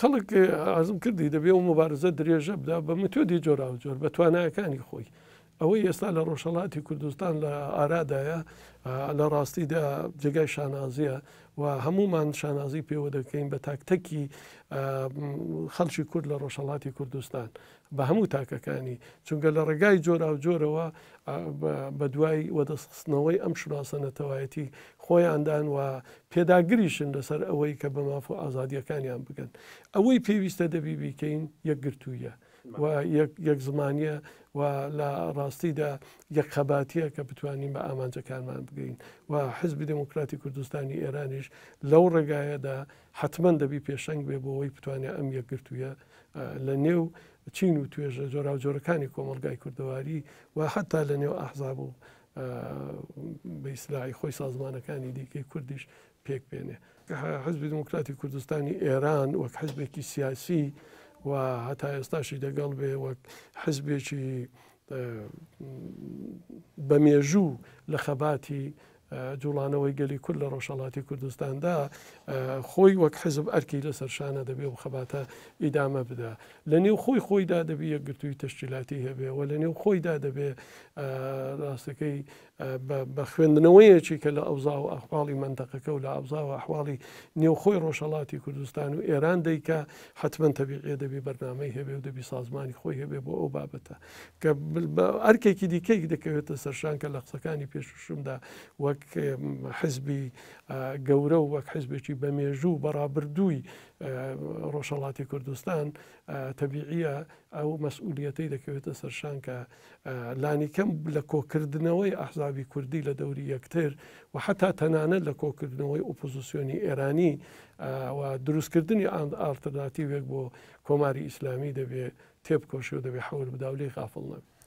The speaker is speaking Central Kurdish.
خەڵک ئازم کردی دەبێ و مبارزە درێژە بدا بە متۆ دی جۆرا جۆر بە توانایەکانی خۆی ئەوەی ئێستا لە ڕۆژەڵاتی کوردستان لە ئارادایە لە ڕاستیدا جگای شانازیە و هەمومان شانازی پێوە دەکەین بە تاکتەکی خەڵکی کورد لە ڕۆژەڵاتی کوردستان بە هەموو تاکەکانی چونکە لە ڕێگای جۆرا و جۆرەوە بە دوای وەدەستنەوەی ئەم شناسە نەتەوایەتی خۆیاندان و پێداگریشن لەسەر ئەوەی کە بە مافۆ ئازادیەکانیان بگەن ئەوەی پێویستە دەبی بیکەین یەک گرتوویە. و یەک زمانیە و لە ڕاستیدا یەک خەباتیە کە بتوانین بە ئامانجەکانمان بگەین و حزبی دموکراتی کوردستانی ئێرانیش لەو ڕێگایەدا حتمما دەبی پێشەنگ بێ بۆەوەی بتوانێت ئەم یەکگرتوویە لە نێو چین و توێژە جۆرا جۆرەکانی کۆمەلگای کوردەواری و حتا لە نێو ئەحزاب و بە ئیسلاعی خۆی سازمانەکانی دیکەی کوردیش پێک بێنێ حزبی دموکراتی کوردستانی ئێران وەک حزبێکی سیاسی و هەتا ئێستاشی دەگەڵ بێ وەک حزبێکی بەمێژوو لە خەباتی جوڵانەوەی گەلی کول لە ڕۆژەڵاتی کوردستاندا خۆی وەک حزب ئەرکی لەسەر شانە دەبێ و خەباتە ئیدامە بدا لە نێو خۆی خۆیدا دەبێ یەک گرتووی تەشتیلاتی هەبێ و لە نێو خۆیدا دەبێ ڕاستەکەی بە خوێندنەوەیەکی کە لە ئەوزا و ئەخواڵی منتەقەکە و لە ئەبزا و ئەحواڵی نێوخۆی ڕۆژەڵاتی کوردستان و ئێران دەیکە حتمما تەبیقێ دەبی بەرنمەی هەبێ و دەبی سازمانی خۆی هەبێ بۆ ئەو بابەتە کە ئەرکێکی دیکەی دەکەوێتە سەرشان کە لە قسەکانی پێششمدا وەک وەک حزبی گەورە و وەک حزبێکی بەمێژوو بەرابردووی ڕۆژەڵاتی کوردستان تەبیعە ئەو مەسئولەتی دەکەوێتە سەرشان کە لانیکەم لە کۆکردنەوەی ئەحزابی کوردی لە دەوری یەکتر و حتا تەنانەت لە کۆکردنەوەی ئۆپۆزیسیۆنی ئێرانی دروستکردنی ئالتەرناتیوێک بۆ کۆماری ئیسلامی دەبێت تێبکۆشی و دەبێت حول بداولی غافڵ نەبێت